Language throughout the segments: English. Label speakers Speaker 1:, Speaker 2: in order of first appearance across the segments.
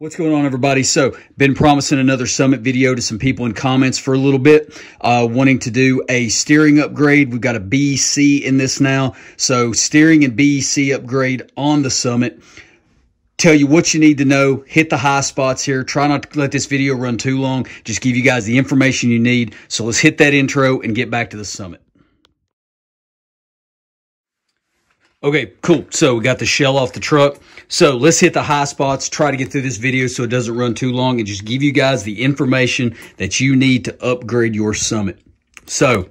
Speaker 1: What's going on, everybody? So, been promising another summit video to some people in comments for a little bit, uh, wanting to do a steering upgrade. We've got a BC in this now. So, steering and BC upgrade on the summit. Tell you what you need to know, hit the high spots here. Try not to let this video run too long. Just give you guys the information you need. So, let's hit that intro and get back to the summit. Okay, cool. So we got the shell off the truck. So let's hit the high spots, try to get through this video so it doesn't run too long and just give you guys the information that you need to upgrade your Summit. So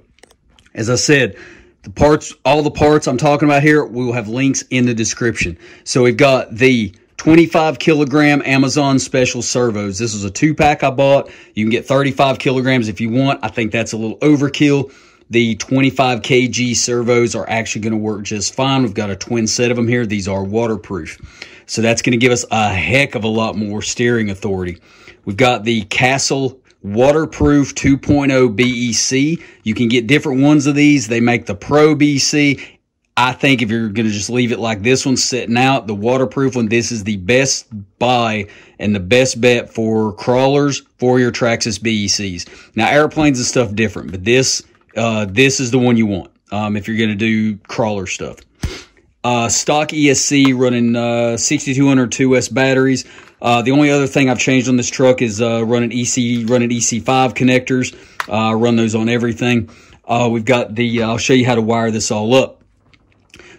Speaker 1: as I said, the parts, all the parts I'm talking about here, we will have links in the description. So we've got the 25 kilogram Amazon special servos. This is a two pack I bought. You can get 35 kilograms if you want. I think that's a little overkill. The 25 kg servos are actually going to work just fine. We've got a twin set of them here. These are waterproof. So that's going to give us a heck of a lot more steering authority. We've got the Castle waterproof 2.0 BEC. You can get different ones of these. They make the Pro BC. I think if you're going to just leave it like this one sitting out, the waterproof one, this is the best buy and the best bet for crawlers for your Traxxas BECs. Now, airplanes and stuff different, but this uh, this is the one you want um, if you're going to do crawler stuff. Uh, stock ESC running uh, 6200 2S batteries. Uh, the only other thing I've changed on this truck is uh, running EC running EC5 connectors. Uh, run those on everything. Uh, we've got the. Uh, I'll show you how to wire this all up.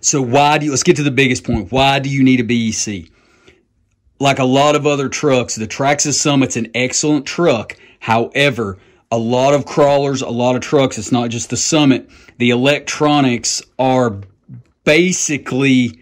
Speaker 1: So why do you, let's get to the biggest point. Why do you need a BEC? Like a lot of other trucks, the Traxxas Summit's an excellent truck. However, a lot of crawlers, a lot of trucks. It's not just the Summit. The electronics are basically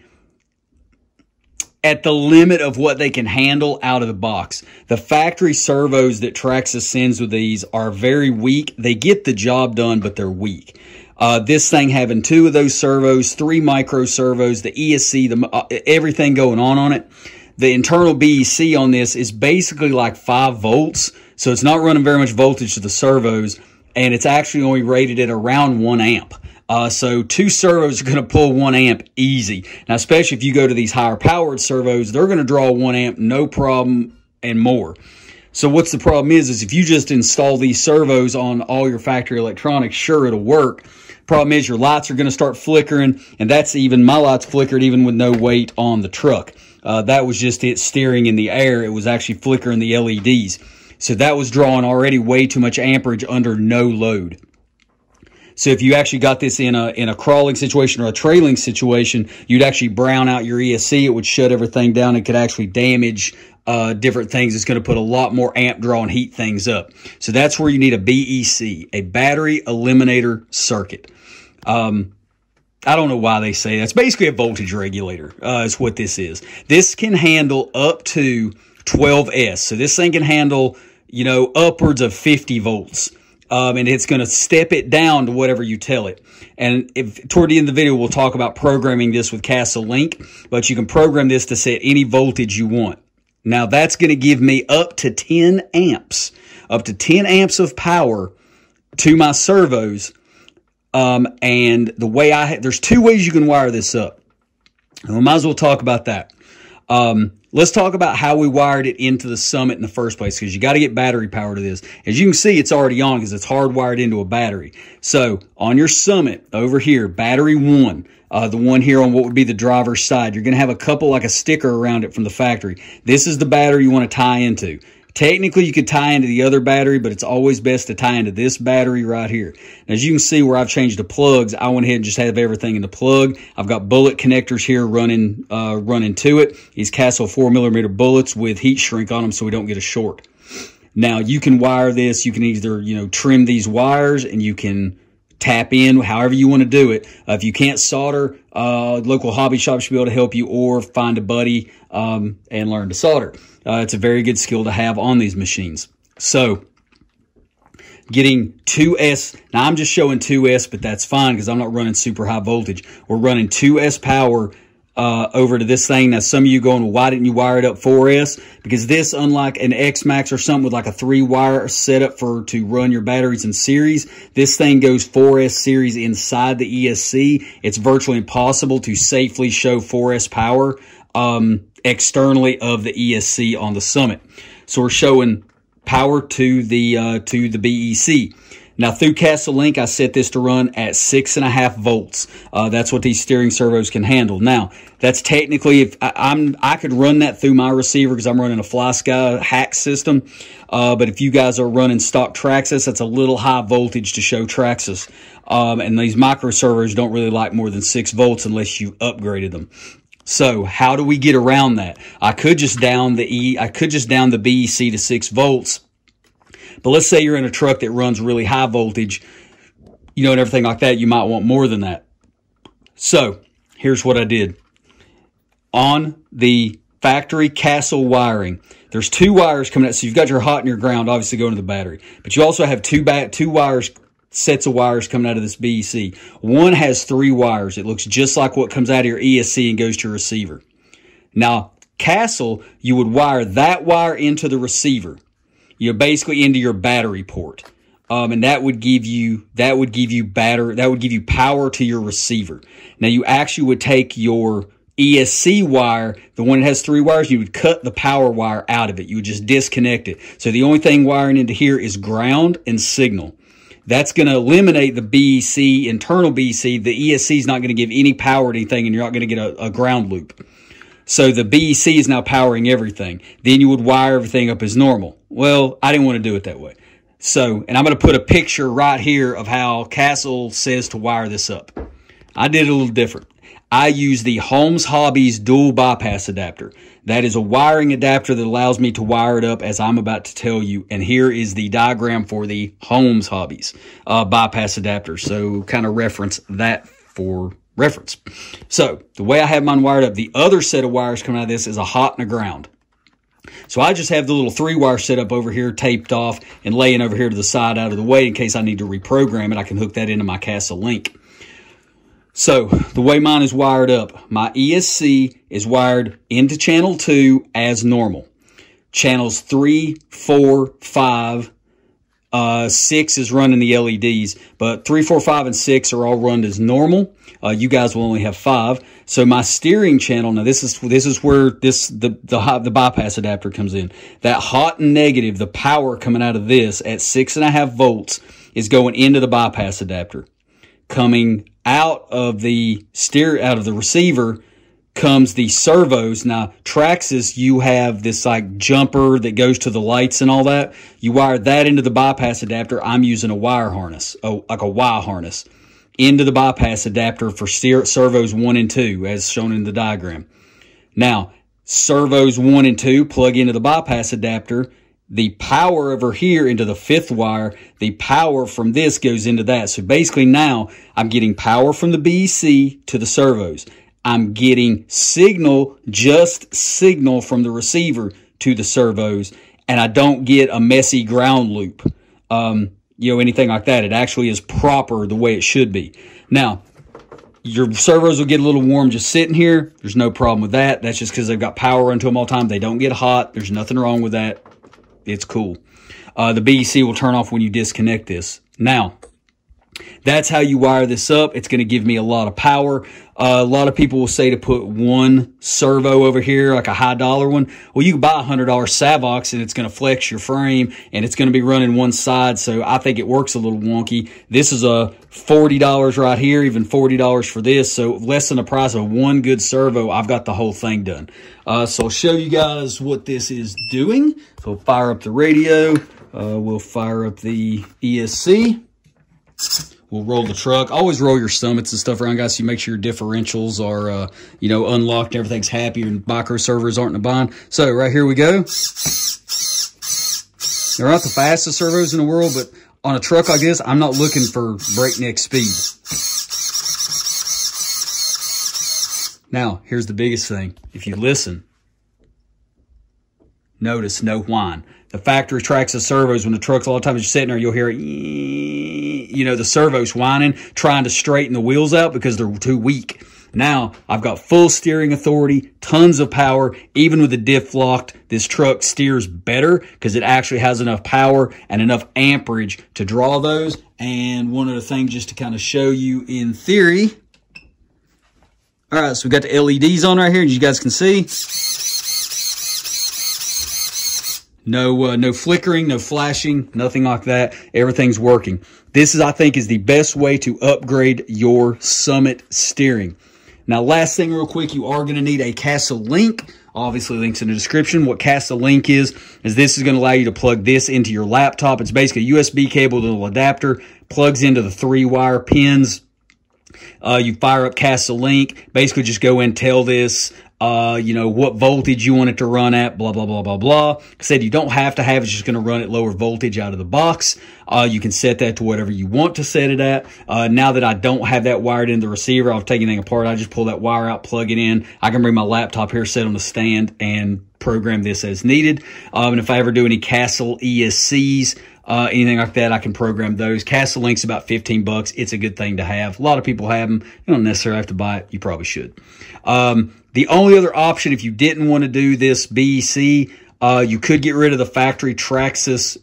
Speaker 1: at the limit of what they can handle out of the box. The factory servos that Traxxas sends with these are very weak. They get the job done, but they're weak. Uh, this thing having two of those servos, three micro servos, the ESC, the uh, everything going on on it. The internal BEC on this is basically like 5 volts, so it's not running very much voltage to the servos, and it's actually only rated at around one amp. Uh, so two servos are going to pull one amp easy. Now, especially if you go to these higher powered servos, they're going to draw one amp, no problem, and more. So what's the problem is, is if you just install these servos on all your factory electronics, sure, it'll work. Problem is your lights are going to start flickering, and that's even, my lights flickered even with no weight on the truck. Uh, that was just it steering in the air. It was actually flickering the LEDs. So that was drawing already way too much amperage under no load. So if you actually got this in a in a crawling situation or a trailing situation, you'd actually brown out your ESC. It would shut everything down It could actually damage uh, different things. It's going to put a lot more amp draw and heat things up. So that's where you need a BEC, a battery eliminator circuit. Um, I don't know why they say that's basically a voltage regulator. Uh, is what this is. This can handle up to 12S. So this thing can handle you know, upwards of 50 volts. Um, and it's going to step it down to whatever you tell it. And if, toward the end of the video, we'll talk about programming this with Castle Link, but you can program this to set any voltage you want. Now that's going to give me up to 10 amps, up to 10 amps of power to my servos. Um, and the way I, there's two ways you can wire this up. And we might as well talk about that. Um, Let's talk about how we wired it into the Summit in the first place because you got to get battery power to this. As you can see, it's already on because it's hardwired into a battery. So on your Summit over here, battery one, uh, the one here on what would be the driver's side, you're going to have a couple like a sticker around it from the factory. This is the battery you want to tie into. Technically, you could tie into the other battery, but it's always best to tie into this battery right here. as you can see where I've changed the plugs, I went ahead and just have everything in the plug. I've got bullet connectors here running, uh, running to it. These Castle 4 millimeter bullets with heat shrink on them so we don't get a short. Now, you can wire this. You can either, you know, trim these wires and you can tap in, however you want to do it. Uh, if you can't solder, uh, local hobby shop should be able to help you or find a buddy um, and learn to solder. Uh, it's a very good skill to have on these machines. So getting 2S, now I'm just showing 2S, but that's fine because I'm not running super high voltage. We're running 2S power uh, over to this thing. Now, some of you going, why didn't you wire it up 4S? Because this, unlike an X-Max or something with like a three-wire setup for to run your batteries in series, this thing goes 4S series inside the ESC. It's virtually impossible to safely show 4S power um, externally of the ESC on the Summit. So we're showing power to the uh, to the BEC. Now through Castle Link, I set this to run at six and a half volts. Uh, that's what these steering servos can handle. Now that's technically if I, am I could run that through my receiver because I'm running a FlySky hack system. Uh, but if you guys are running stock Traxxas, that's a little high voltage to show Traxxas. Um, and these micro servos don't really like more than six volts unless you upgraded them. So how do we get around that? I could just down the E, I could just down the BEC to six volts but let's say you're in a truck that runs really high voltage, you know, and everything like that. You might want more than that. So here's what I did on the factory castle wiring. There's two wires coming out. So you've got your hot and your ground obviously going to the battery, but you also have two back, two wires, sets of wires coming out of this BEC. One has three wires. It looks just like what comes out of your ESC and goes to your receiver. Now, castle, you would wire that wire into the receiver you are basically into your battery port. Um, and that would give you that would give you batter that would give you power to your receiver. Now you actually would take your ESC wire, the one that has three wires, you would cut the power wire out of it. You would just disconnect it. So the only thing wiring into here is ground and signal. That's going to eliminate the BEC, internal BEC. The ESC is not going to give any power to anything, and you're not going to get a, a ground loop. So the BEC is now powering everything. Then you would wire everything up as normal. Well, I didn't want to do it that way. So, and I'm going to put a picture right here of how Castle says to wire this up. I did it a little different. I use the Holmes Hobbies dual bypass adapter. That is a wiring adapter that allows me to wire it up as I'm about to tell you. And here is the diagram for the Holmes Hobbies uh, bypass adapter. So kind of reference that for reference. So the way I have mine wired up, the other set of wires coming out of this is a hot and a ground. So I just have the little three wire set up over here, taped off and laying over here to the side out of the way in case I need to reprogram it. I can hook that into my Castle Link. So the way mine is wired up, my ESC is wired into channel two as normal. Channels three, four, five, uh, six is running the LEDs, but three, four, five, and six are all run as normal. Uh, you guys will only have five. So my steering channel now this is this is where this the the the bypass adapter comes in. That hot and negative, the power coming out of this at six and a half volts is going into the bypass adapter, coming out of the steer out of the receiver comes the servos. Now, Traxxas, you have this like jumper that goes to the lights and all that. You wire that into the bypass adapter. I'm using a wire harness, oh, like a Y harness, into the bypass adapter for servos one and two, as shown in the diagram. Now, servos one and two plug into the bypass adapter. The power over here into the fifth wire, the power from this goes into that. So basically now I'm getting power from the BEC to the servos. I'm getting signal, just signal from the receiver to the servos, and I don't get a messy ground loop, um, you know, anything like that. It actually is proper the way it should be. Now, your servos will get a little warm just sitting here. There's no problem with that. That's just because they've got power into them all the time. They don't get hot. There's nothing wrong with that. It's cool. Uh, the BEC will turn off when you disconnect this. Now, that's how you wire this up. It's going to give me a lot of power. Uh, a lot of people will say to put one servo over here, like a high dollar one. Well, you can buy a hundred dollar Savox and it's going to flex your frame and it's going to be running one side. So I think it works a little wonky. This is a $40 right here, even $40 for this. So less than the price of one good servo, I've got the whole thing done. Uh, so I'll show you guys what this is doing. So fire up the radio. Uh, we'll fire up the ESC. We'll roll the truck. Always roll your summits and stuff around, guys, so you make sure your differentials are, uh, you know, unlocked. Everything's happy and micro servers aren't in a bind. So right here we go. They're not the fastest servos in the world, but on a truck like this, I'm not looking for breakneck speed. Now, here's the biggest thing. If you listen, notice no whine. The factory tracks the servos when the truck's a lot of times you're sitting there, you'll hear it you know, the servos whining, trying to straighten the wheels out because they're too weak. Now I've got full steering authority, tons of power. Even with the diff locked, this truck steers better because it actually has enough power and enough amperage to draw those. And one other thing just to kind of show you in theory. All right, so we got the LEDs on right here, as you guys can see. No, uh, no flickering, no flashing, nothing like that. Everything's working. This is, I think, is the best way to upgrade your Summit steering. Now, last thing real quick, you are going to need a Castle Link. Obviously, links in the description. What Castle Link is, is this is going to allow you to plug this into your laptop. It's basically a USB cable little adapter, plugs into the three-wire pins. Uh, you fire up Castle Link, basically just go and tell this uh, you know, what voltage you want it to run at, blah, blah, blah, blah, blah. I said you don't have to have, it's just going to run at lower voltage out of the box. Uh, you can set that to whatever you want to set it at. Uh, now that I don't have that wired in the receiver, I'll take anything apart. I just pull that wire out, plug it in. I can bring my laptop here, set on the stand and program this as needed. Um, and if I ever do any Castle ESCs, uh, anything like that, I can program those. Castle Link's about 15 bucks. It's a good thing to have. A lot of people have them. You don't necessarily have to buy it. You probably should. Um, the only other option, if you didn't want to do this BEC, uh, you could get rid of the factory Traxxas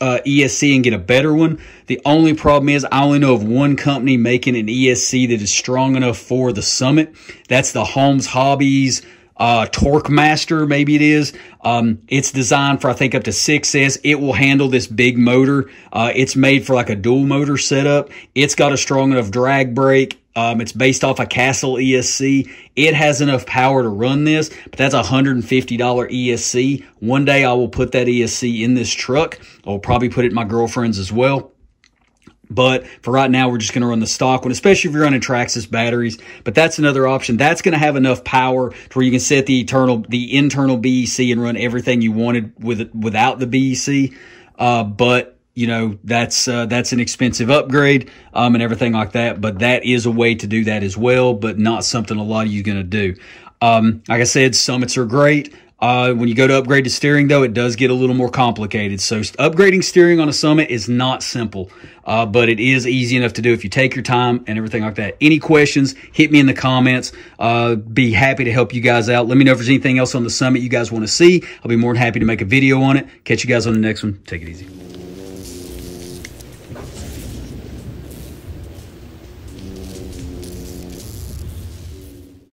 Speaker 1: uh, ESC and get a better one. The only problem is I only know of one company making an ESC that is strong enough for the Summit. That's the Holmes Hobbies uh, Torque Master, maybe it is. Um, it's designed for, I think, up to 6S. It will handle this big motor. Uh, it's made for like a dual motor setup. It's got a strong enough drag brake. Um, it's based off a Castle ESC. It has enough power to run this, but that's a $150 ESC. One day I will put that ESC in this truck. I'll probably put it in my girlfriend's as well. But for right now, we're just going to run the stock one, especially if you're running Traxxas batteries. But that's another option. That's going to have enough power to where you can set the eternal, the internal BEC and run everything you wanted with without the BEC. Uh, but you know that's uh, that's an expensive upgrade um, and everything like that. But that is a way to do that as well. But not something a lot of you are going to do. Um, like I said, summits are great. Uh, when you go to upgrade the steering, though, it does get a little more complicated. So upgrading steering on a Summit is not simple, uh, but it is easy enough to do if you take your time and everything like that. Any questions, hit me in the comments. Uh, be happy to help you guys out. Let me know if there's anything else on the Summit you guys want to see. I'll be more than happy to make a video on it. Catch you guys on the next one. Take it easy.